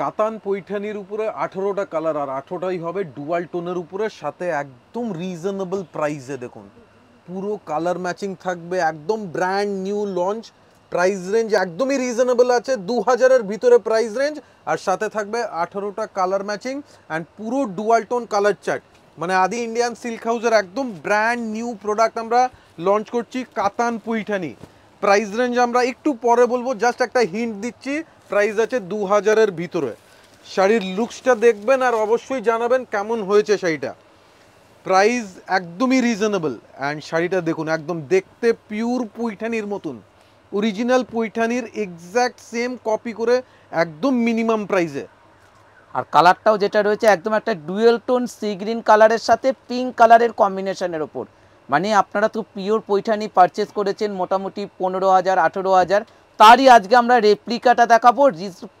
কাতান পৈঠানির উপরে আঠেরোটা কালার আর আঠেরোটাই হবে ডুয়াল টোনের উপরে সাথে একদম রিজনেবল প্রাইসে দেখুন পুরো কালার ম্যাচিং থাকবে একদম brand new launch price range একদমই রিজনেবল আছে দু হাজারের ভিতরে প্রাইস রেঞ্জ আর সাথে থাকবে আঠারোটা কালার ম্যাচিং অ্যান্ড পুরো ডুয়াল টোন কালার চার্ট মানে আদি ইন্ডিয়ান সিল্ক হাউসের একদম ব্র্যান্ড নিউ প্রোডাক্ট আমরা লঞ্চ করছি কাতান পুইঠানি প্রাইস রেঞ্জ আমরা একটু পরে বলবো জাস্ট একটা হিন্ট দিচ্ছি প্রাইস আছে দু হাজারের ভিতরে শাড়ির লুকসটা দেখবেন আর অবশ্যই জানাবেন কেমন হয়েছে শাড়িটা প্রাইস একদমই রিজনেবল অ্যান্ড শাড়িটা দেখুন একদম দেখতে পিওর পুইঠানির মতন অরিজিনাল পুইঠানির এক্স্যাক্ট সেম কপি করে একদম মিনিমাম প্রাইসে আর কালারটাও যেটা রয়েছে একদম একটা ডুয়েল টোন সি গ্রিন কালারের সাথে পিঙ্ক কালারের কম্বিনেশনের ওপর মানে আপনারা তো পিওর পৈঠানি পারচেস করেছেন মোটামুটি পনেরো হাজার আঠেরো হাজার তারই আজকে আমরা রেপ্লিকাটা দেখাবো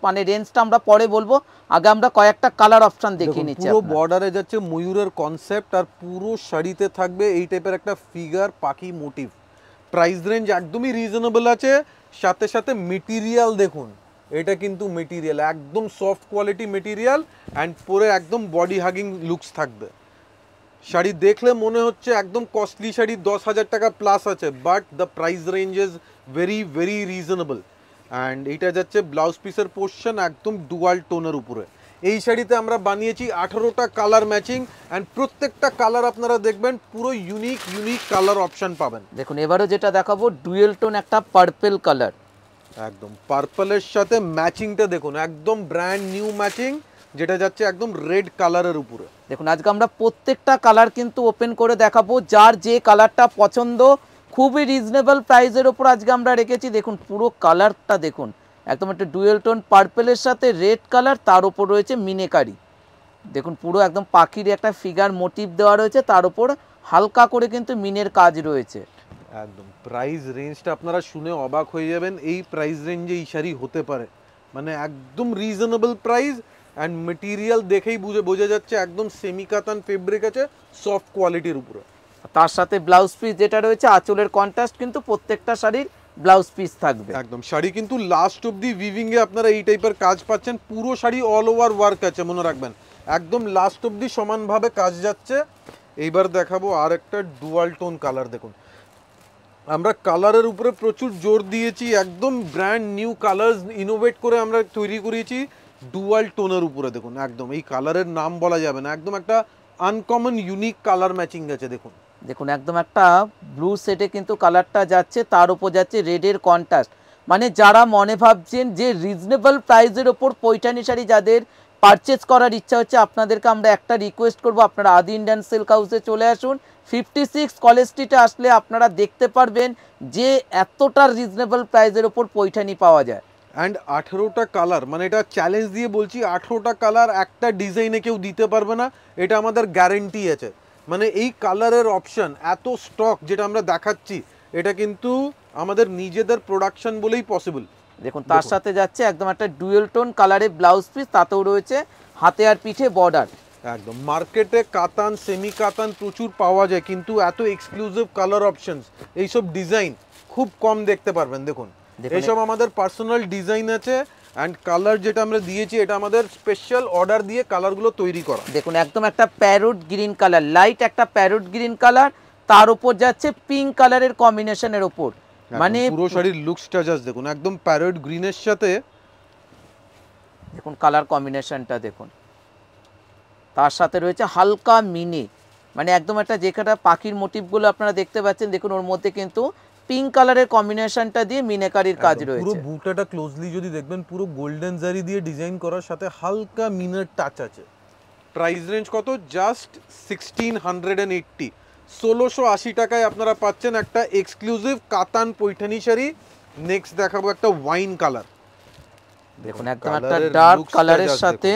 মানে রেঞ্জটা আমরা পরে বলবো আগে আমরা কয়েকটা কালার অপশন দেখিয়ে নিচ্ছি পুরো বর্ডারে যাচ্ছে ময়ূরের কনসেপ্ট আর পুরো শাড়িতে থাকবে এই টাইপের একটা ফিগার পাখি মোটিভ প্রাইস রেঞ্জ একদমই রিজনেবল আছে সাথে সাথে মেটিরিয়াল দেখুন এটা কিন্তু মেটিরিয়াল একদম সফট কোয়ালিটি মেটিরিয়াল অ্যান্ড পরে একদম বডি হাগিং লুকস থাকবে শাড়ি দেখলে মনে হচ্ছে একদম কস্টলি শাড়ি দশ হাজার টাকা প্লাস আছে but the price ranges very very reasonable and এইটা যাচ্ছে ব্লাউজ পিসের পোর্শন একদম ডুয়াল টোনের উপরে এই শাড়িতে আমরা বানিয়েছি আঠারোটা কালার ম্যাচিং অ্যান্ড প্রত্যেকটা কালার আপনারা দেখবেন পুরো ইউনিক ইউনিক কালার অপশান পাবেন দেখুন এবারও যেটা দেখাবো ডুয়েল টোন একটা পার্পেল কালার একদম পার্পলের সাথে ম্যাচিংটা দেখুন একদম ব্র্যান্ড নিউ ম্যাচিং যেটা যাচ্ছে একদম রেড কালারের উপরে দেখুন আজকে আমরা প্রত্যেকটা কালার কিন্তু ওপেন করে দেখাবো যার যে কালারটা পছন্দ খুবই রিজনেবল প্রাইসের ওপর আজকে আমরা রেখেছি দেখুন পুরো কালারটা দেখুন একদম একটা ডুয়েল টোন পার্পেলের সাথে রেড কালার তার ওপর রয়েছে মিনেকারি দেখুন পুরো একদম পাখির একটা ফিগার মোটিভ দেওয়া রয়েছে তার ওপর হালকা করে কিন্তু মিনের কাজ রয়েছে একদম প্রাইস রেঞ্জটা আপনারা শুনে অবাক হয়ে যাবেন এই প্রাইস রেঞ্জে ইশারি হতে পারে মানে একদম রিজনেবল প্রাইস অ্যান্ড মেটিরিয়াল দেখেই বুঝে বোঝা যাচ্ছে একদম সেমিকাতান ফেব্রিক আছে সফট কোয়ালিটির উপরে তার সাথে ব্লাউজ পিস যেটা রয়েছে আঁচলের কন্ট্রাস্ট কিন্তু প্রত্যেকটা শাড়ির ব্লাউজ পিস থাকবে একদম শাড়ি কিন্তু লাস্ট অবধি উইভিং এ আপনারা এই টাইপের কাজ পাচ্ছেন পুরো শাড়ি অল ওভার ওয়ার্ক আছে মনে রাখবেন একদম লাস্ট অবধি সমানভাবে কাজ যাচ্ছে এইবার দেখাবো আর একটা ডুয়াল টোন কালার দেখুন আমরা কালারের উপরে প্রচুর জোর দিয়েছি একদম ব্র্যান্ড নিউ কালার্স ইনোভেট করে আমরা তৈরি করিয়েছি ডুয়াল টোনের উপরে দেখুন একদম এই কালারের নাম বলা যাবে না একদম একটা আনকমন ইউনিক কালার ম্যাচিং আছে দেখুন দেখুন একদম একটা ব্লু সেটে কিন্তু কালারটা যাচ্ছে তার উপর যাচ্ছে রেডের কন্ট্রাস্ট মানে যারা মনে ভাবছেন যে রিজনেবল প্রাইসের ওপর পৈঠানি শাড়ি যাদের পারচেস করার ইচ্ছা হচ্ছে আপনাদেরকে আমরা একটা রিকোয়েস্ট করব আপনারা আদি ইন্ডিয়ান সিল্ক হাউসে চলে আসুন ফিফটি সিক্স কলেজ স্ট্রিটে আসলে আপনারা দেখতে পারবেন যে এতটা রিজনেবল প্রাইসের ওপর পৈঠানি পাওয়া যায় অ্যান্ড আঠেরোটা কালার মানে এটা চ্যালেঞ্জ দিয়ে বলছি আঠেরোটা কালার একটা ডিজাইনে কেউ দিতে পারবে না এটা আমাদের গ্যারেন্টি আছে মানে এই কালারের অপশান এত স্টক যেটা আমরা দেখাচ্ছি এটা কিন্তু আমাদের নিজেদের প্রোডাকশন বলেই পসিবল দেখুন তার সাথে যাচ্ছে একদম একটা ডুয়েল টোন কালারের ব্লাউজ পিস তাতেও রয়েছে হাতে আর পিঠে বর্ডার একদম মার্কেটে কাতান সেমি কাতান প্রচুর পাওয়া যায় কিন্তু এত এক্সক্লুসিভ কালার অপশানস এইসব ডিজাইন খুব কম দেখতে পারবেন দেখুন এইসব আমাদের পার্সোনাল ডিজাইন আছে অ্যান্ড কালার যেটা আমরা দিয়েছি এটা আমাদের স্পেশাল অর্ডার দিয়ে কালারগুলো তৈরি করা দেখুন একদম একটা প্যারোট গ্রিন কালার লাইট একটা প্যারোট গ্রিন কালার তার উপর যাচ্ছে পিঙ্ক কালারের কম্বিনেশনের ওপর মানে পুরো শাড়ির লুকসটা জাস্ট দেখুন একদম প্যারোট গ্রিনের সাথে দেখুন কালার কম্বিনেশনটা দেখুন তার সাথে রয়েছে হালকা মিনি মানে একদম একটা যেখানটা পাখির মোটিভগুলো আপনারা দেখতে পাচ্ছেন দেখুন ওর মধ্যে কিন্তু পিঙ্ক কালারের কম্বিনেশনটা দিয়ে মিনাকারির কাজ রয়েছে পুরো বুটাটা ক্লোজলি যদি দেখবেন পুরো গোল্ডেন জারি দিয়ে ডিজাইন করার সাথে হালকা মিনার টাচ আছে প্রাইস রেঞ্জ কত জাস্ট 1680 1680 টাকায় আপনারা পাচ্ছেন একটা এক্সক্লুসিভ কাতান পয়ঠানি শাড়ি নেক্সট দেখাবো একটা ওয়াইন কালার দেখুন একদম একটা ডার্ক কালারের সাথে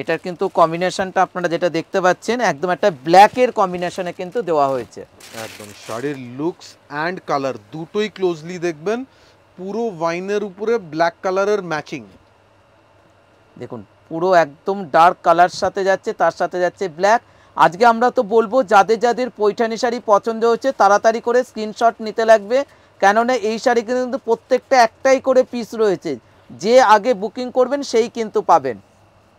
এটার কিন্তু কম্বিনেশনটা আপনারা যেটা দেখতে পাচ্ছেন একদম একটা ব্ল্যাকের কম্বিনেশনে কিন্তু দেওয়া হয়েছে একদম শাড়ির লুকস অ্যান্ড কালার দুটোই ক্লোজলি দেখবেন পুরো ওয়াইনের উপরে ব্ল্যাক কালারের ম্যাচিং দেখুন পুরো একদম ডার্ক কালার সাথে যাচ্ছে তার সাথে যাচ্ছে ব্ল্যাক আজকে আমরা তো বলবো যাদের যাদের পৈঠানি শাড়ি পছন্দ হচ্ছে তাড়াতাড়ি করে স্ক্রিনশট নিতে লাগবে কেননা এই শাড়ি কিন্তু প্রত্যেকটা একটাই করে পিস রয়েছে যে আগে বুকিং করবেন সেই কিন্তু পাবেন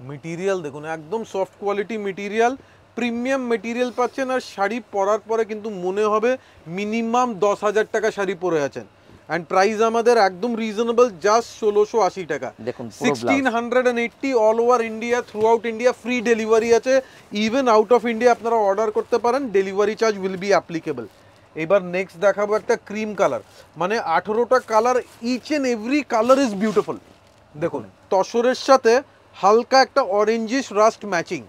মেটিরিয়াল দেখুন একদম soft quality material premium material পাচ্ছেন আর শাড়ি পরার পরে কিন্তু মনে হবে মিনিমাম দশ হাজার টাকা শাড়ি পরে আছেন অ্যান্ড প্রাইস আমাদের একদম রিজনেবল জাস্ট ষোলোশো আশি টাকা দেখুন sixteen hundred and eighty all over India throughout India free delivery আছে ইভেন আউট অফ ইন্ডিয়া আপনারা অর্ডার করতে পারেন delivery charge will be applicable এবার নেক্সট দেখাবো একটা ক্রিম কালার মানে আঠেরোটা colour each and every colour is beautiful দেখুন তসরের সাথে হালকা একটা অরেঞ্জিস রাস্ট ম্যাচিং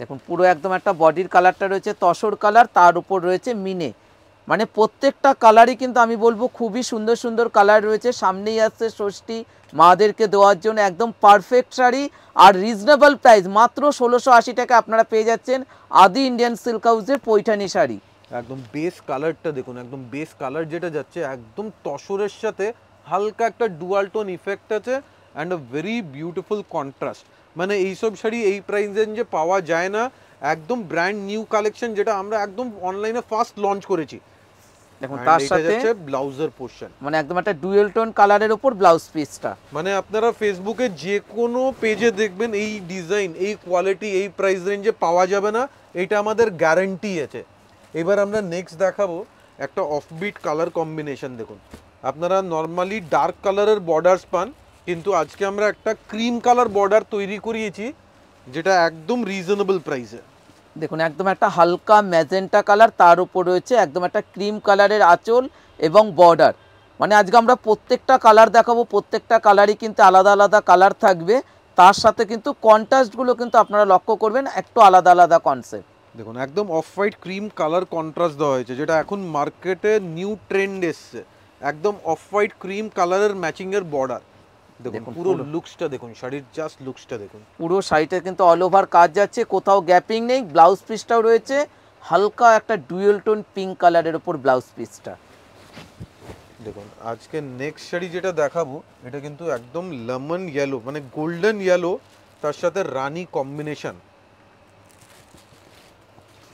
দেখুন পুরো একদম একটা বডির কালারটা রয়েছে তসর কালার তার উপর রয়েছে মিনে মানে প্রত্যেকটা কালারই কিন্তু আমি বলবো খুবই সুন্দর সুন্দর কালার রয়েছে সামনেই আসছে ষষ্ঠী মাদেরকে দেওয়ার জন্য একদম পারফেক্ট শাড়ি আর রিজনেবল প্রাইস মাত্র ষোলোশো আশি টাকা আপনারা পেয়ে যাচ্ছেন আদি ইন্ডিয়ান সিল্ক হাউসের পৈঠানি শাড়ি একদম বেস কালারটা দেখুন একদম বেস কালার যেটা যাচ্ছে একদম তসরের সাথে হালকা একটা ডুয়াল টোন ইফেক্ট আছে and a very beautiful contrast মানে এইসব শাড়ি এই প্রাইস রেঞ্জে পাওয়া যায় না একদম ব্র্যান্ড নিউ কালেকশন যেটা আমরা একদম অনলাইনে ফার্স্ট লঞ্চ করেছি দেখুন তার সাথে ব্লাউজের পোরশন মানে একদম একটা ডুয়েল টোন কালারের উপর ব্লাউজ পিসটা মানে আপনারা ফেসবুকে যে কোনো পেজে দেখবেন এই ডিজাইন এই কোয়ালিটি এই প্রাইস রেঞ্জে পাওয়া যাবে না এটা আমাদের গ্যারান্টি আছে এবার আমরা নেক্সট দেখাবো একটা অফবিট কালার কম্বিনেশন দেখুন আপনারা নর্মালি ডার্ক কালারের বর্ডার্স পান কিন্তু আজকে আমরা একটা ক্রিম কালার বর্ডার তৈরি করিয়েছি যেটা একদম রিজনেবল প্রাইসে দেখুন একদম একটা হালকা ম্যাজেন্টা কালার তার উপর রয়েছে একদম একটা ক্রিম কালারের আঁচল এবং বর্ডার মানে আজকে আমরা প্রত্যেকটা কালার দেখাবো প্রত্যেকটা কালারই কিন্তু আলাদা আলাদা কালার থাকবে তার সাথে কিন্তু কন্ট্রাস্টগুলো কিন্তু আপনারা লক্ষ্য করবেন একটু আলাদা আলাদা কনসেপ্ট দেখুন একদম off white cream colour contrast দেওয়া হয়েছে যেটা এখন মার্কেটে নিউ ট্রেন্ড এসছে একদম অফ হোয়াইট ক্রিম কালারের ম্যাচিংয়ের বর্ডার দেখুন পুরো লুকসটা দেখুন জাস্ট দেখুন পুরো শাড়িটা কিন্তু অল ওভার কাজ কোথাও গ্যাপিং নেই ব্লাউজ পিসটাও রয়েছে হালকা একটা ডুয়েল টোন পিঙ্ক কালারের ওপর ব্লাউজ পিসটা দেখুন আজকে নেক্সট শাড়ি যেটা দেখাবো এটা কিন্তু একদম লেমন ইয়েলো মানে গোল্ডেন ইয়েলো তার সাথে রানি কম্বিনেশন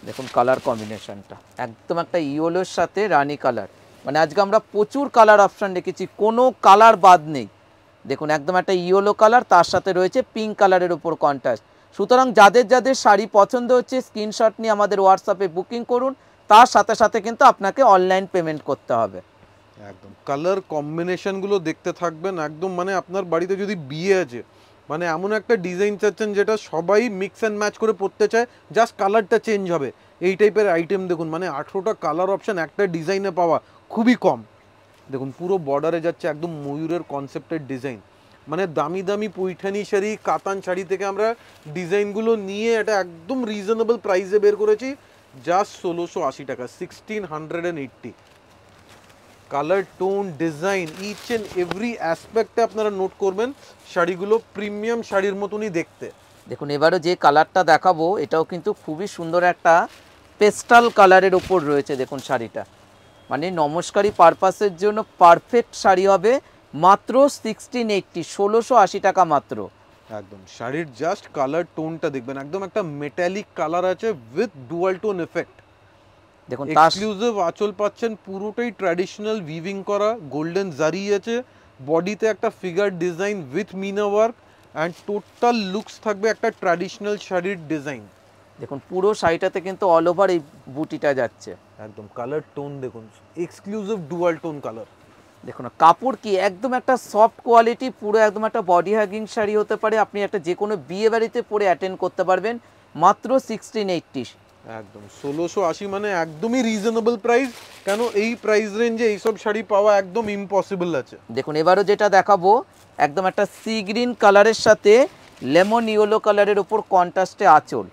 দেখুন কালার কম্বিনেশনটা একদম একটা ইয়েলোর সাথে রানি কালার মানে আজকে আমরা প্রচুর কালার অপশন দেখেছি কোনো কালার বাদ নেই দেখুন একদম একটা ইয়েলো কালার তার সাথে রয়েছে পিঙ্ক কালারের ওপর কন্ট্রাস্ট সুতরাং যাদের যাদের শাড়ি পছন্দ হচ্ছে স্ক্রিনশট নিয়ে আমাদের হোয়াটসঅ্যাপে বুকিং করুন তার সাথে সাথে কিন্তু আপনাকে অনলাইন পেমেন্ট করতে হবে একদম কালার কম্বিনেশনগুলো দেখতে থাকবেন একদম মানে আপনার বাড়িতে যদি বিয়ে আছে মানে এমন একটা ডিজাইন চাচ্ছেন যেটা সবাই মিক্স অ্যান্ড ম্যাচ করে পড়তে চায় জাস্ট কালারটা চেঞ্জ হবে এই টাইপের আইটেম দেখুন মানে আঠেরোটা কালার অপশান একটা ডিজাইনে পাওয়া খুবই কম দেখুন পুরো বর্ডারে যাচ্ছে একদম ময়ূরের কনসেপ্টের ডিজাইন মানে দামি দামি পৈঠানি শাড়ি কাতান শাড়ি থেকে আমরা ডিজাইনগুলো নিয়ে এটা একদম রিজনেবল প্রাইসে বের করেছি জাস্ট ষোলোশো আশি টাকা sixteen hundred and eighty colour tone design each and every অ্যাসপেক্টে আপনারা নোট করবেন শাড়িগুলো প্রিমিয়াম শাড়ির মতনই দেখতে দেখুন এবারও যে কালারটা দেখাবো এটাও কিন্তু খুবই সুন্দর একটা পেস্টাল কালারের ওপর রয়েছে দেখুন শাড়িটা মানে নমস্কারী পারপাসের জন্য পারফেক্ট শাড়ি হবে মাত্র সিক্সটিন এইটটি ষোলোশো আশি টাকা মাত্র একদম শাড়ির জাস্ট কালার টোনটা দেখবেন একদম একটা মেটালিক কালার আছে উইথ ডুয়াল টোন এফেক্ট দেখুন এক্সক্লুসিভ আঁচল পাচ্ছেন পুরোটাই ট্র্যাডিশনাল উইভিং করা গোল্ডেন জারি আছে বডিতে একটা figure design with meena work and total looks থাকবে একটা ট্র্যাডিশনাল শাড়ির ডিজাইন দেখুন পুরো শাড়িটাতে কিন্তু অল ওভার এই বুটিটা যাচ্ছে একদম কালার টোন দেখুন এক্সক্লুসিভ ডুয়াল টোন কালার দেখুন কাপড় কি একদম একটা সফট কোয়ালিটি পুরো একদম একটা বডি হ্যাগিং শাড়ি হতে পারে আপনি একটা যে কোনো বিয়ে বাড়িতে পরে অ্যাটেন্ড করতে পারবেন মাত্র সিক্সটিন এইটটি একদম ষোলোশো আশি মানে একদমই রিজনেবল প্রাইস কেন এই প্রাইস রেঞ্জে এইসব শাড়ি পাওয়া একদম ইম্পসিবল আছে দেখুন এবারও যেটা দেখাবো একদম একটা সি গ্রিন কালারের সাথে লেমন ইয়েলো কালারের উপর কন্ট্রাস্টে আঁচল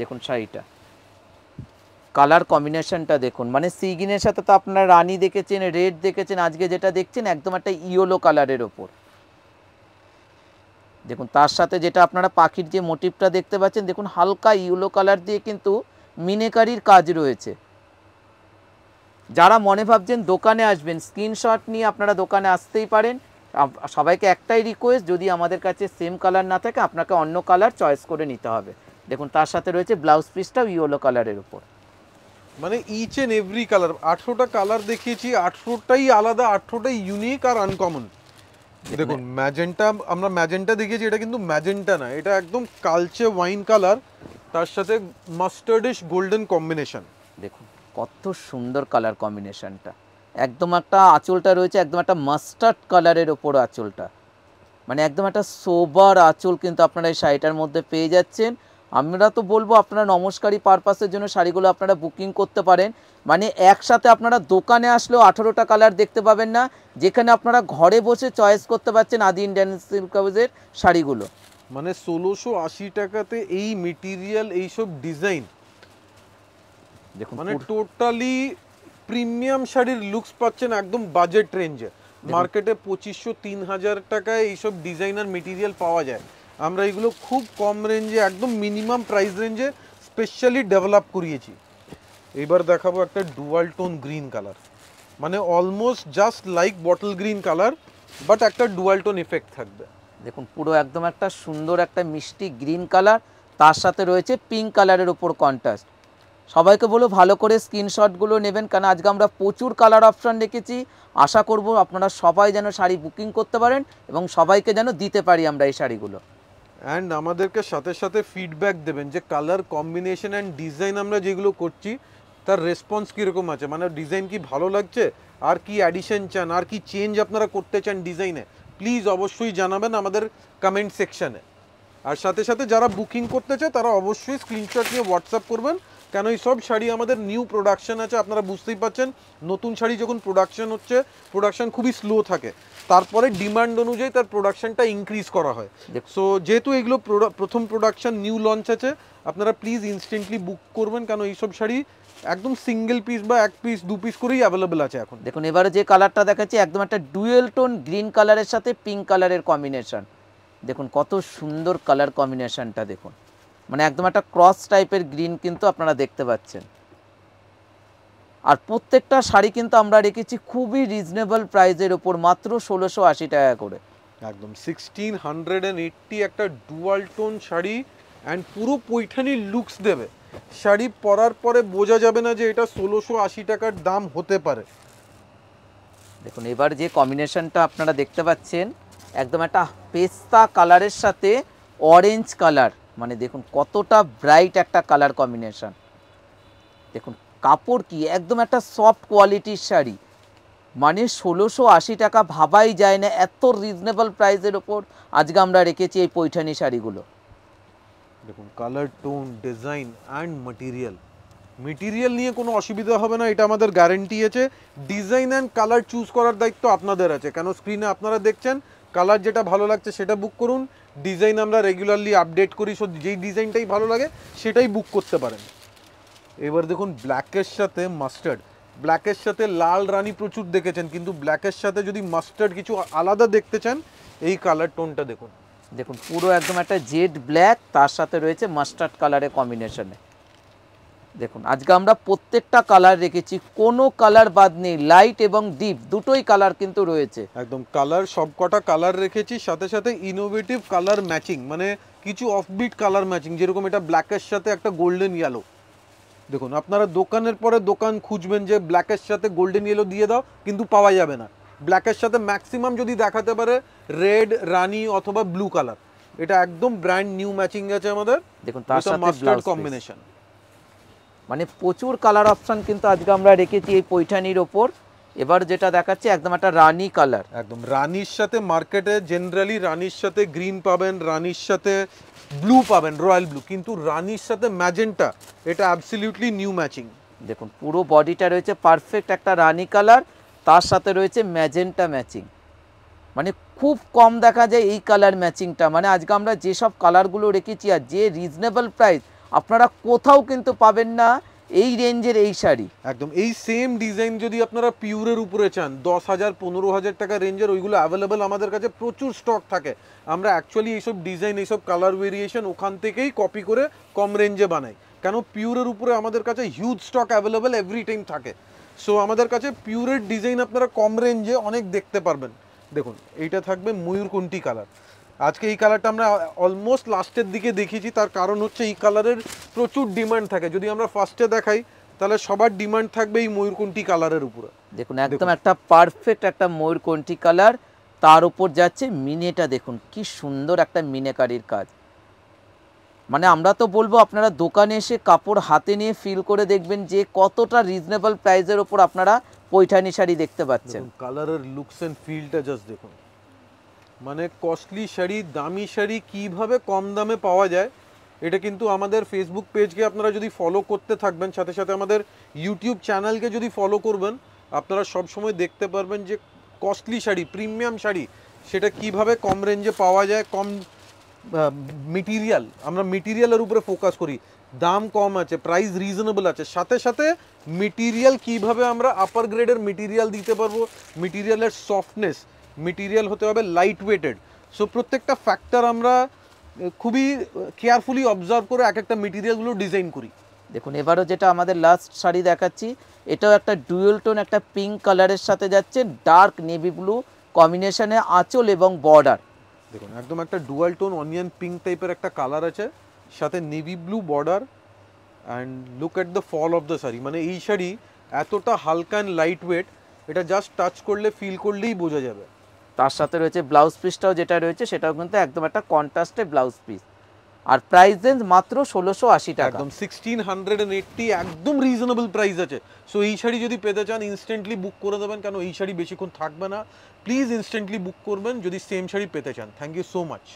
দেখুন শাড়িটা কালার কম্বিনেশনটা দেখুন মানে সিগিনের সাথে তো আপনারা রানি দেখেছেন রেড দেখেছেন আজকে যেটা দেখছেন একদম একটা ইয়েলো কালারের ওপর দেখুন তার সাথে যেটা আপনারা পাখির যে মোটিভটা দেখতে পাচ্ছেন দেখুন হালকা ইয়েলো কালার দিয়ে কিন্তু মিনেকারির কাজ রয়েছে যারা মনে ভাবছেন দোকানে আসবেন স্ক্রিনশট নিয়ে আপনারা দোকানে আসতেই পারেন সবাইকে একটাই রিকোয়েস্ট যদি আমাদের কাছে সেম কালার না থাকে আপনাকে অন্য কালার চয়েস করে নিতে হবে দেখুন তার সাথে রয়েছে ব্লাউজ পিসটাও ইয়েলো কালারের উপর মানে ইচ এন্ড এভরি কালার আঠেরোটা কালার দেখিয়েছি আঠেরোটাই আলাদা আঠেরোটাই ইউনিক আর আনকমন দেখুন ম্যাজেন্টা আমরা ম্যাজেন্টা দেখিয়েছি এটা কিন্তু ম্যাজেন্টা না এটা একদম কালচে ওয়াইন কালার তার সাথে মাস্টার্ডিশ গোল্ডেন কম্বিনেশন দেখুন কত সুন্দর কালার কম্বিনেশনটা একদম একটা আঁচলটা রয়েছে একদম একটা মাস্টার্ড কালারের ওপর আঁচলটা মানে একদম একটা সোবার আঁচল কিন্তু আপনারা এই শাড়িটার মধ্যে পেয়ে যাচ্ছেন আমরা তো বলবো আপনারা নমস্কারি পারপাসের জন্য শাড়িগুলো আপনারা বুকিং করতে পারেন মানে একসাথে আপনারা দোকানে আসলেও আঠারোটা কালার দেখতে পাবেন না যেখানে আপনারা ঘরে বসে চয়েস করতে পারছেন আদি ইন্ডিয়ান সিল্ক হাউজের শাড়িগুলো মানে ষোলোশো আশি টাকাতে এই মেটিরিয়াল এইসব ডিজাইন দেখুন মানে টোটালি প্রিমিয়াম শাড়ির লুকস পাচ্ছেন একদম বাজেট রেঞ্জে মার্কেটে পঁচিশশো তিন হাজার টাকায় এইসব ডিজাইনার মেটিরিয়াল পাওয়া যায় আমরা এগুলো খুব কম রেঞ্জে একদম মিনিমাম প্রাইস রেঞ্জে স্পেশালি ডেভেলপ করিয়েছি এবার দেখাবো একটা ডুয়াল টোন গ্রিন কালার মানে almost just like bottle green colour but একটা ডুয়াল টোন এফেক্ট থাকবে দেখুন পুরো একদম একটা সুন্দর একটা মিষ্টি গ্রিন কালার তার সাথে রয়েছে পিঙ্ক কালারের উপর কন্ট্রাস্ট সবাইকে বলো ভালো করে স্ক্রিনশটগুলো নেবেন কেন আজকে আমরা প্রচুর কালার অপশান রেখেছি আশা করব আপনারা সবাই যেন শাড়ি বুকিং করতে পারেন এবং সবাইকে যেন দিতে পারি আমরা এই শাড়িগুলো অ্যান্ড আমাদেরকে সাথে সাথে ফিডব্যাক দেবেন যে কালার কম্বিনেশন অ্যান্ড ডিজাইন আমরা যেগুলো করছি তার রেসপন্স কীরকম আছে মানে ডিজাইন কি ভালো লাগছে আর কি অ্যাডিশন চান আর কি চেঞ্জ আপনারা করতে চান ডিজাইনে প্লিজ অবশ্যই জানাবেন আমাদের কমেন্ট সেকশানে আর সাথে সাথে যারা বুকিং করতে চায় তারা অবশ্যই স্ক্রিনশট নিয়ে হোয়াটসঅ্যাপ করবেন কেন এই সব শাড়ি আমাদের নিউ প্রোডাকশন আছে আপনারা বুঝতেই পারছেন নতুন শাড়ি যখন প্রোডাকশন হচ্ছে প্রোডাকশন খুবই স্লো থাকে তারপরে ডিমান্ড অনুযায়ী তার প্রোডাকশনটা ইনক্রিজ করা হয় সো যেহেতু এগুলো প্রথম প্রোডাকশন নিউ লঞ্চ আছে আপনারা প্লিজ ইনস্ট্যান্টলি বুক করবেন কেন এই সব শাড়ি একদম সিঙ্গেল পিস বা এক পিস দু পিস করেই অ্যাভেলেবেল আছে এখন দেখুন এবারে যে কালারটা দেখাচ্ছি একদম একটা ডুয়েল টোন গ্রিন কালারের সাথে পিঙ্ক কালারের কম্বিনেশন দেখুন কত সুন্দর কালার কম্বিনেশনটা দেখুন মানে একদম একটা ক্রস টাইপের গ্রিন কিন্তু আপনারা দেখতে পাচ্ছেন আর প্রত্যেকটা শাড়ি কিন্তু আমরা রেখেছি খুবই রিজনেবল প্রাইজের ওপর মাত্র ষোলোশো আশি টাকা করে একদম সিক্সটিন হান্ড্রেড অ্যান্ড এইট্টি একটা ডুয়াল টোন শাড়ি অ্যান্ড পুরো পৈঠানির লুকস দেবে শাড়ি পরার পরে বোঝা যাবে না যে এটা ষোলোশো আশি টাকার দাম হতে পারে দেখুন এবার যে কম্বিনেশনটা আপনারা দেখতে পাচ্ছেন একদম একটা পেস্তা কালারের সাথে অরেঞ্জ কালার মানে দেখুন কতটা ব্রাইট একটা কালার কম্বিনেশান দেখুন কাপড় কি একদম একটা সফট কোয়ালিটির শাড়ি মানে ষোলোশো আশি টাকা ভাবাই যায় না এত রিজনেবল প্রাইসের ওপর আজকে আমরা রেখেছি এই পৈঠানি শাড়িগুলো দেখুন colour tone design and material material নিয়ে কোনো অসুবিধা হবে না এটা আমাদের গ্যারেন্টি আছে ডিজাইন অ্যান্ড কালার চুজ করার দায়িত্ব আপনাদের আছে কেন স্ক্রিনে আপনারা দেখছেন কালার যেটা ভালো লাগছে সেটা বুক করুন ডিজাইন আমরা রেগুলারলি আপডেট করি সো যেই ডিজাইনটাই ভালো লাগে সেটাই বুক করতে পারেন এবার দেখুন ব্ল্যাকের সাথে মাস্টার্ড ব্ল্যাকের সাথে লাল রানী প্রচুর দেখেছেন কিন্তু ব্ল্যাকের সাথে যদি মাস্টার্ড কিছু আলাদা দেখতে চান এই কালার টোনটা দেখুন দেখুন পুরো একদম একটা জেড ব্ল্যাক তার সাথে রয়েছে মাস্টার্ড কালারের কম্বিনেশনে দেখুন আজকে আমরা প্রত্যেকটা কালার রেখেছি কোনো কালার বাদ নেই লাইট এবং ডিপ দুটোই কালার কিন্তু রয়েছে একদম কালার সবকটা কালার রেখেছি সাথে সাথে ইনোভেটিভ কালার ম্যাচিং মানে কিছু অফবিট কালার ম্যাচিং যেরকম এটা ব্ল্যাকের সাথে একটা গোল্ডেন ইয়েলো দেখুন আপনারা দোকানের পরে দোকান খুঁজবেন যে ব্ল্যাকের সাথে গোল্ডেন ইয়েলো দিয়ে দাও কিন্তু পাওয়া যাবে না ব্ল্যাকের সাথে ম্যাক্সিমাম যদি দেখাতে পারে রেড রানি অথবা ব্লু কালার এটা একদম ব্র্যান্ড নিউ ম্যাচিং আছে আমাদের দেখুন তার সাথে কম্বিনেশন মানে প্রচুর কালার অপশান কিন্তু আজকে আমরা রেখেছি এই পৈঠানির ওপর এবার যেটা দেখাচ্ছে একদম একটা রানি কালার একদম রানির সাথে মার্কেটে জেনারেলি রানির সাথে গ্রিন পাবেন রানির সাথে ব্লু পাবেন রয়্যাল ব্লু কিন্তু রানির সাথে ম্যাজেন্টা এটা অ্যাবসলিউটলি নিউ ম্যাচিং দেখুন পুরো বডিটা রয়েছে পারফেক্ট একটা রানি কালার তার সাথে রয়েছে ম্যাজেন্টা ম্যাচিং মানে খুব কম দেখা যায় এই কালার ম্যাচিংটা মানে আজকে আমরা যেসব কালারগুলো রেখেছি আর যে রিজনেবল প্রাইস আপনারা কোথাও কিন্তু পাবেন না এই রেঞ্জের এই শাড়ি একদম এই সেম ডিজাইন যদি আপনারা পিউরের উপরে চান দশ হাজার পনেরো হাজার টাকা রেঞ্জের ওইগুলো অ্যাভেলেবেল আমাদের কাছে প্রচুর স্টক থাকে আমরা অ্যাকচুয়ালি এইসব ডিজাইন এইসব কালার ভেরিয়েশন ওখান থেকেই কপি করে কম রেঞ্জে বানাই কেন পিউরের উপরে আমাদের কাছে huge stock available every time থাকে সো আমাদের কাছে পিউরের ডিজাইন আপনারা কম রেঞ্জে অনেক দেখতে পারবেন দেখুন এইটা থাকবে ময়ূরকুন্টি কালার আজকে এই কালারটা আমরা অলমোস্ট লাস্টের দিকে দেখিয়েছি তার কারণ হচ্ছে এই কালারের প্রচুর ডিমান্ড থাকে যদি আমরা ফার্স্টে দেখাই তাহলে সবার ডিমান্ড থাকবে এই ময়ূরকণ্ঠী কালারের উপরে দেখুন একদম একটা পারফেক্ট একটা ময়ূরকণ্ঠী কালার তার উপর যাচ্ছে মিনেটা দেখুন কি সুন্দর একটা মিনেকারির কাজ মানে আমরা তো বলবো আপনারা দোকানে এসে কাপড় হাতে নিয়ে ফিল করে দেখবেন যে কতটা রিজনেবল প্রাইসের ওপর আপনারা পৈঠানি শাড়ি দেখতে পাচ্ছেন কালারের লুকস অ্যান্ড ফিলটা জাস্ট দেখুন মানে কস্টলি শাড়ি দামি শাড়ি কিভাবে কম দামে পাওয়া যায় এটা কিন্তু আমাদের ফেসবুক পেজকে আপনারা যদি ফলো করতে থাকবেন সাথে সাথে আমাদের ইউটিউব চ্যানেলকে যদি ফলো করবেন আপনারা সব সময় দেখতে পারবেন যে কস্টলি শাড়ি প্রিমিয়াম শাড়ি সেটা কিভাবে কম রেঞ্জে পাওয়া যায় কম মেটিরিয়াল আমরা মেটিরিয়ালের উপরে ফোকাস করি দাম কম আছে প্রাইস রিজনেবল আছে সাথে সাথে মেটিরিয়াল কিভাবে আমরা আপার গ্রেডের মেটিরিয়াল দিতে পারবো মেটিরিয়ালের সফটনেস মেটিরিয়াল হতে হবে লাইট ওয়েটেড সো প্রত্যেকটা ফ্যাক্টর আমরা খুবই কেয়ারফুলি অবজার্ভ করে এক একটা মেটিরিয়ালগুলো ডিজাইন করি দেখুন এবারও যেটা আমাদের লাস্ট শাড়ি দেখাচ্ছি এটাও একটা ডুয়েল টোন একটা পিঙ্ক কালারের সাথে যাচ্ছে ডার্ক নেভি ব্লু কম্বিনেশনে আঁচল এবং বর্ডার দেখুন একদম একটা ডুয়াল টোন অনিয়ন পিঙ্ক টাইপের একটা কালার আছে সাথে navy blue border and look at the fall of the sari মানে এই শাড়ি এতটা হালকা অ্যান্ড লাইট ওয়েট এটা জাস্ট টাচ করলে ফিল করলেই বোঝা যাবে তার সাথে রয়েছে ব্লাউজ পিসটাও যেটা রয়েছে সেটাও কিন্তু একদম একটা কন্ট্রাস্টে ব্লাউজ পিস আর প্রাইস রেঞ্জ মাত্র ষোলোশো আশি টাকা একদম সিক্সটিন হান্ড্রেড এইটটি একদম রিজনেবল প্রাইস আছে সো এই শাড়ি যদি পেতে চান ইনস্ট্যান্টলি বুক করে দেবেন কেন এই শাড়ি বেশিক্ষণ থাকবে না প্লিজ ইনস্ট্যান্টলি বুক করবেন যদি সেম শাড়ি পেতে চান থ্যাংক ইউ সো মাচ